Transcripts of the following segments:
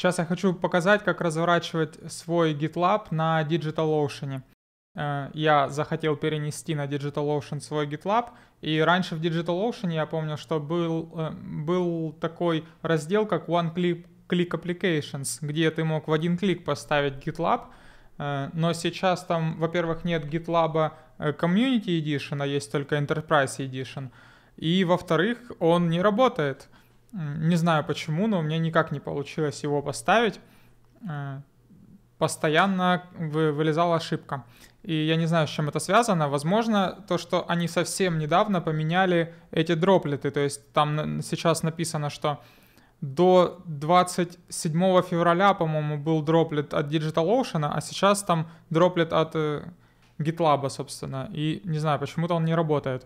Сейчас я хочу показать, как разворачивать свой GitLab на DigitalOcean. Э, я захотел перенести на DigitalOcean свой GitLab, и раньше в DigitalOcean я помню, что был, э, был такой раздел, как One Click, Click Applications, где ты мог в один клик поставить GitLab, э, но сейчас там, во-первых, нет GitLab Community Edition, а есть только Enterprise Edition, и, во-вторых, он не работает — не знаю почему, но у меня никак не получилось его поставить. Э, постоянно вылезала ошибка. И я не знаю, с чем это связано. Возможно, то, что они совсем недавно поменяли эти дроплеты. То есть там сейчас написано, что до 27 февраля, по-моему, был дроплет от DigitalOcean, а сейчас там дроплет от э, GitLab, собственно. И не знаю, почему-то он не работает.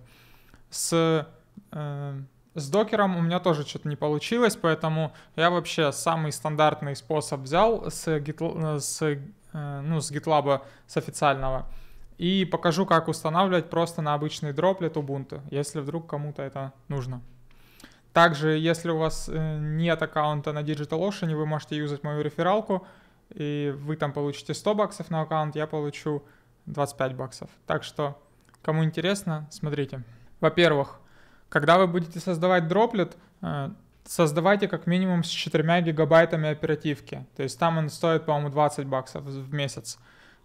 С э, с докером у меня тоже что-то не получилось, поэтому я вообще самый стандартный способ взял с, GitLab, с, э, ну, с GitLab, с официального. И покажу, как устанавливать просто на обычный дроплет Ubuntu, если вдруг кому-то это нужно. Также, если у вас э, нет аккаунта на DigitalOcean, вы можете юзать мою рефералку, и вы там получите 100 баксов на аккаунт, я получу 25 баксов. Так что, кому интересно, смотрите. Во-первых, когда вы будете создавать дроплет, э, создавайте как минимум с 4 гигабайтами оперативки. То есть там он стоит, по-моему, 20 баксов в месяц.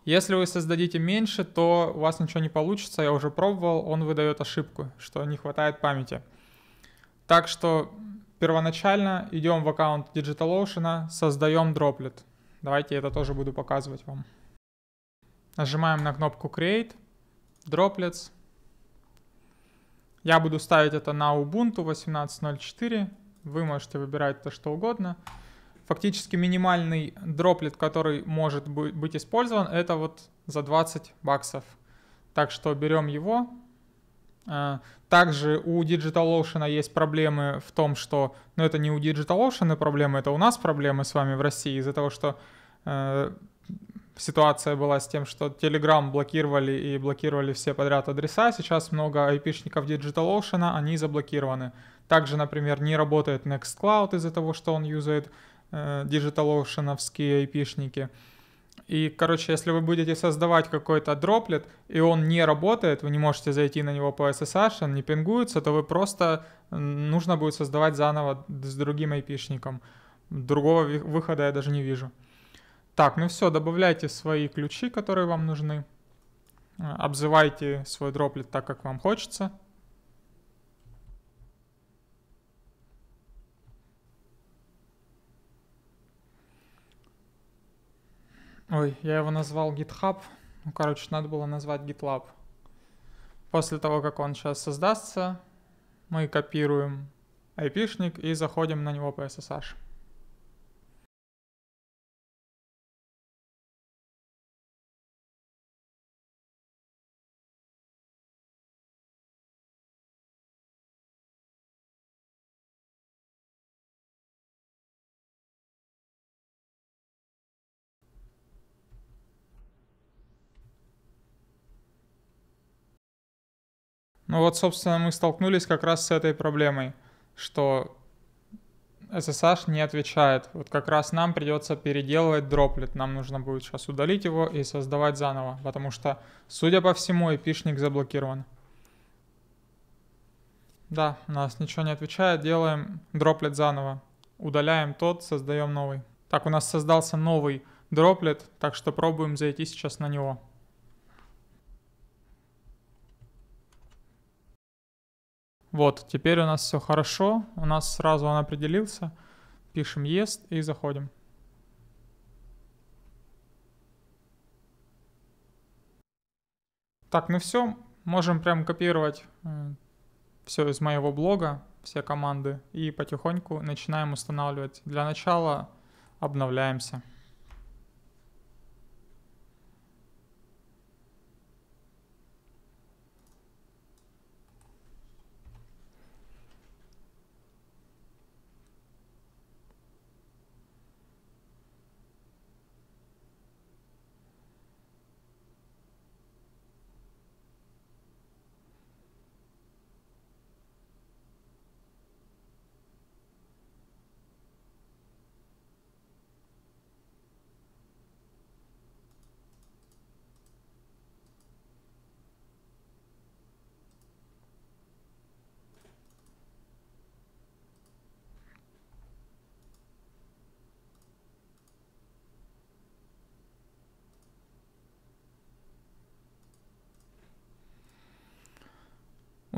Если вы создадите меньше, то у вас ничего не получится. Я уже пробовал, он выдает ошибку, что не хватает памяти. Так что первоначально идем в аккаунт DigitalOcean, создаем дроплет. Давайте это тоже буду показывать вам. Нажимаем на кнопку Create, Droplets, я буду ставить это на Ubuntu 18.04. Вы можете выбирать то, что угодно. Фактически минимальный дроплет, который может быть использован, это вот за 20 баксов. Так что берем его. А, также у DigitalOcean есть проблемы в том, что... ну, это не у DigitalOcean проблемы, это у нас проблемы с вами в России из-за того, что э, ситуация была с тем, что Telegram блокировали и блокировали все подряд адреса. Сейчас много айпишников DigitalOcean, они заблокированы. Также, например, не работает Nextcloud из-за того, что он юзает э, DigitalOcean-овские айпишники. И, короче, если вы будете создавать какой-то дроплет, и он не работает, вы не можете зайти на него по SSH, он не пингуется, то вы просто нужно будет создавать заново с другим айпишником. Другого выхода я даже не вижу. Так, ну все, добавляйте свои ключи, которые вам нужны. Э, обзывайте свой дроплет так, как вам хочется. Ой, я его назвал GitHub. Ну, короче, надо было назвать GitLab. После того, как он сейчас создастся, мы копируем IP-шник и заходим на него по SSH. Ну вот, собственно, мы столкнулись как раз с этой проблемой, что SSH не отвечает. Вот как раз нам придется переделывать дроплет. Нам нужно будет сейчас удалить его и создавать заново, потому что, судя по всему, эпишник заблокирован. Да, у нас ничего не отвечает, делаем дроплет заново. Удаляем тот, создаем новый. Так, у нас создался новый дроплет, так что пробуем зайти сейчас на него. Вот, теперь у нас все хорошо, у нас сразу он определился. Пишем yes и заходим. Так, ну все, можем прям копировать все из моего блога, все команды, и потихоньку начинаем устанавливать. Для начала обновляемся.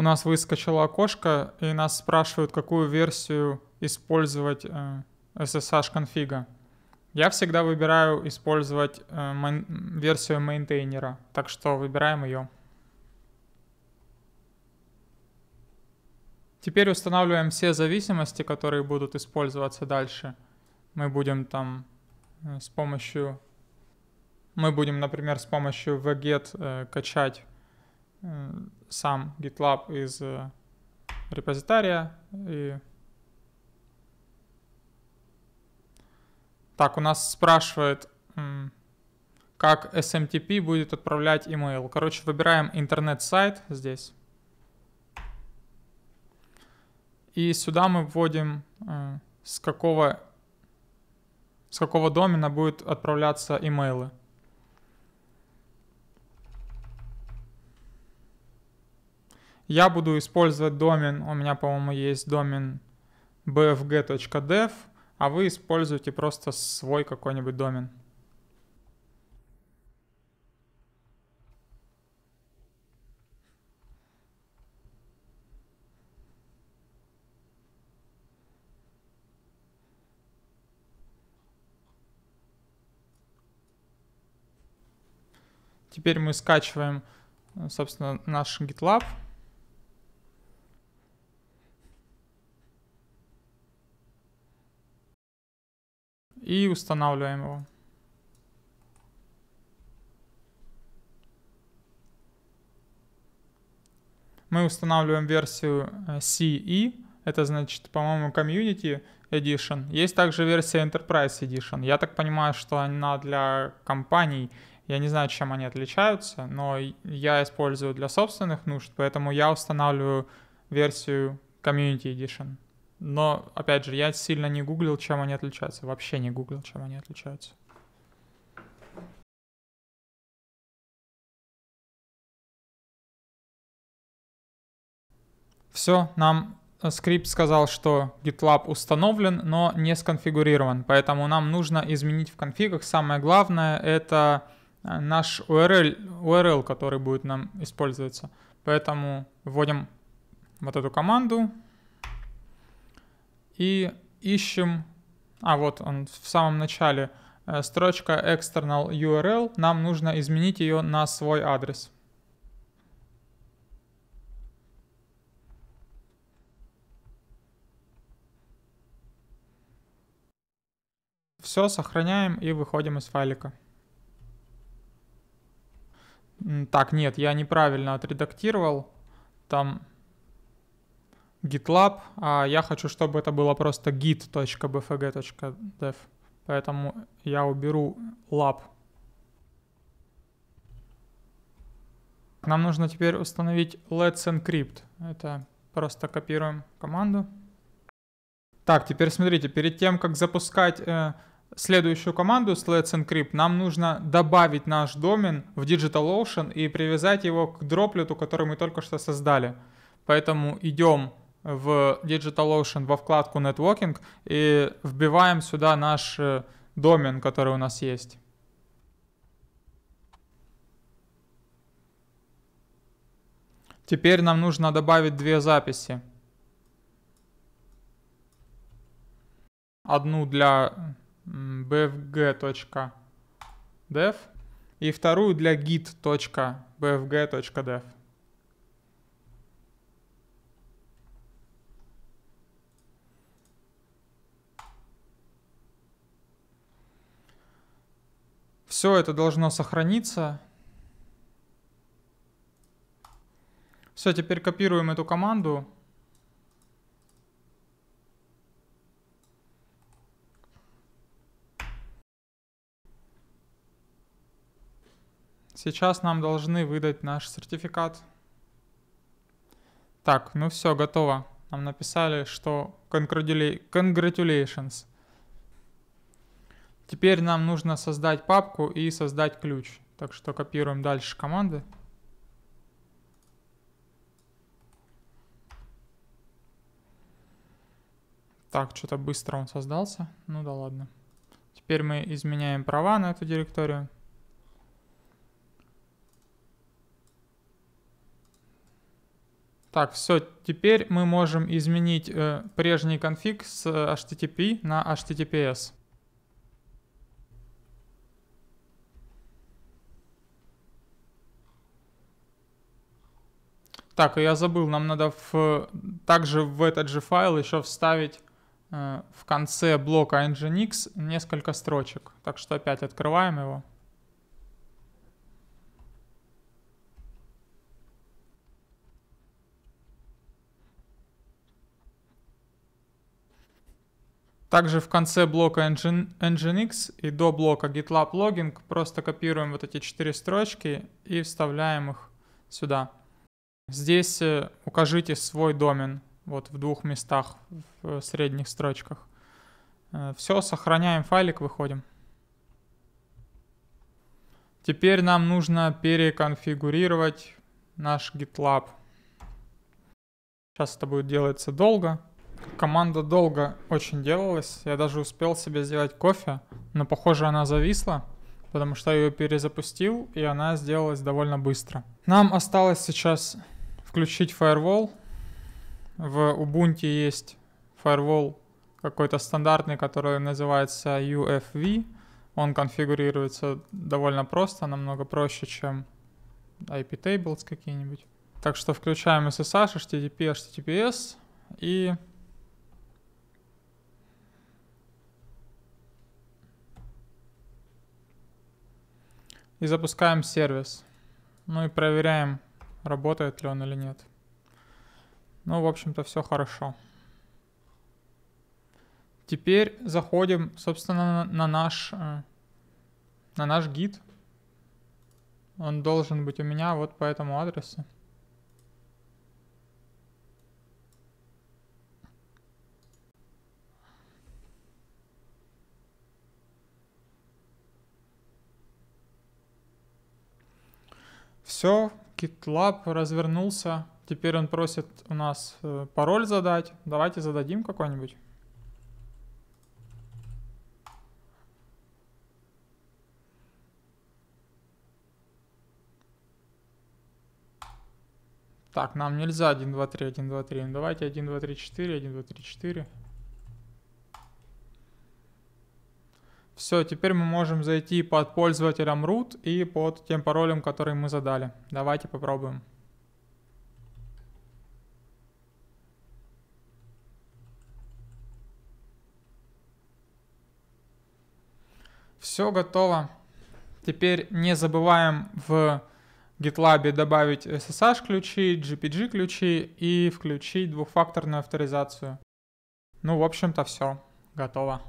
у нас выскочило окошко, и нас спрашивают, какую версию использовать э, SSH конфига. Я всегда выбираю использовать э, майн, версию мейнтейнера, так что выбираем ее. Теперь устанавливаем все зависимости, которые будут использоваться дальше. Мы будем там э, с помощью, мы будем, например, с помощью wget э, качать Э, сам GitLab из э, репозитария. И... Так, у нас спрашивает, как SMTP будет отправлять email. Короче, выбираем интернет-сайт здесь. И сюда мы вводим, э, с какого, с какого домена будет отправляться имейлы. Я буду использовать домен, у меня, по-моему, есть домен bfg.dev, а вы используете просто свой какой-нибудь домен. Теперь мы скачиваем, собственно, наш GitLab. и устанавливаем его. Мы устанавливаем версию э, CE, это значит, по-моему, Community Edition. Есть также версия Enterprise Edition. Я так понимаю, что она для компаний. Я не знаю, чем они отличаются, но я использую для собственных нужд, поэтому я устанавливаю версию Community Edition. Но, опять же, я сильно не гуглил, чем они отличаются. Вообще не гуглил, чем они отличаются. Все, нам э, скрипт сказал, что GitLab установлен, но не сконфигурирован. Поэтому нам нужно изменить в конфигах. Самое главное — это э, наш URL, URL, который будет нам использоваться. Поэтому вводим вот эту команду и ищем, а вот он в самом начале, э, строчка external URL, нам нужно изменить ее на свой адрес. Все, сохраняем и выходим из файлика. Так, нет, я неправильно отредактировал. Там GitLab, а я хочу, чтобы это было просто git.bfg.dev. Поэтому я уберу lab. Нам нужно теперь установить let's encrypt. Это просто копируем команду. Так, теперь смотрите, перед тем, как запускать э, следующую команду с let's encrypt, нам нужно добавить наш домен в DigitalOcean и привязать его к дроплету, который мы только что создали. Поэтому идем в DigitalOcean во вкладку Networking и вбиваем сюда наш э, домен, который у нас есть. Теперь нам нужно добавить две записи. Одну для bfg.dev и вторую для git.bfg.dev. Все это должно сохраниться. Все, теперь копируем эту команду. Сейчас нам должны выдать наш сертификат. Так, ну все, готово. Нам написали, что congratulations. Теперь нам нужно создать папку и создать ключ. Так что копируем дальше команды. Так, что-то быстро он создался. Ну да ладно. Теперь мы изменяем права на эту директорию. Так, все, теперь мы можем изменить э, прежний конфиг с э, HTTP на HTTPS. Так, я забыл, нам надо в, также в этот же файл еще вставить э, в конце блока nginx несколько строчек. Так что опять открываем его. Также в конце блока nginx и до блока GitLab Logging просто копируем вот эти четыре строчки и вставляем их сюда. Здесь э, укажите свой домен, вот в двух местах, в э, средних строчках. Э, Все, сохраняем файлик, выходим. Теперь нам нужно переконфигурировать наш GitLab. Сейчас это будет делаться долго. Команда долго очень делалась. Я даже успел себе сделать кофе, но похоже она зависла потому что я ее перезапустил, и она сделалась довольно быстро. Нам осталось сейчас включить Firewall. В Ubuntu есть Firewall какой-то стандартный, который называется UFV. Он конфигурируется довольно просто, намного проще, чем IP tables какие-нибудь. Так что включаем SSH, HTTP, HTTPS и И запускаем сервис. Ну и проверяем, работает ли он или нет. Ну, в общем-то, все хорошо. Теперь заходим, собственно, на наш, э, на наш гид. Он должен быть у меня вот по этому адресу. Все, GitLab развернулся. Теперь он просит у нас э, пароль задать. Давайте зададим какой-нибудь. Так, нам нельзя 1, 2, 3, 1, 2, 3. Давайте 1, 2, 3, 4, 1, 2, 3, 4. Все, теперь мы можем зайти под пользователем root и под тем паролем, который мы задали. Давайте попробуем. Все готово. Теперь не забываем в GitLab добавить SSH-ключи, GPG-ключи и включить двухфакторную авторизацию. Ну, в общем-то, все. Готово.